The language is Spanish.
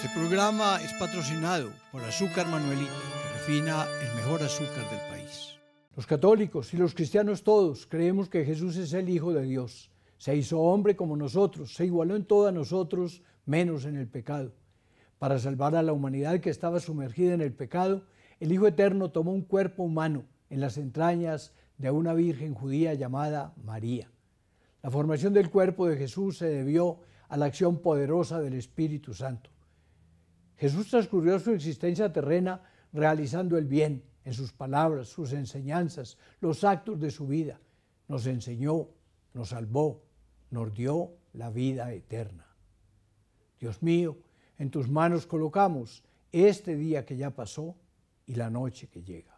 Este programa es patrocinado por Azúcar Manuelita, que refina el mejor azúcar del país. Los católicos y los cristianos todos creemos que Jesús es el Hijo de Dios. Se hizo hombre como nosotros, se igualó en todo a nosotros, menos en el pecado. Para salvar a la humanidad que estaba sumergida en el pecado, el Hijo Eterno tomó un cuerpo humano en las entrañas de una virgen judía llamada María. La formación del cuerpo de Jesús se debió a la acción poderosa del Espíritu Santo. Jesús transcurrió su existencia terrena realizando el bien en sus palabras, sus enseñanzas, los actos de su vida. Nos enseñó, nos salvó, nos dio la vida eterna. Dios mío, en tus manos colocamos este día que ya pasó y la noche que llega.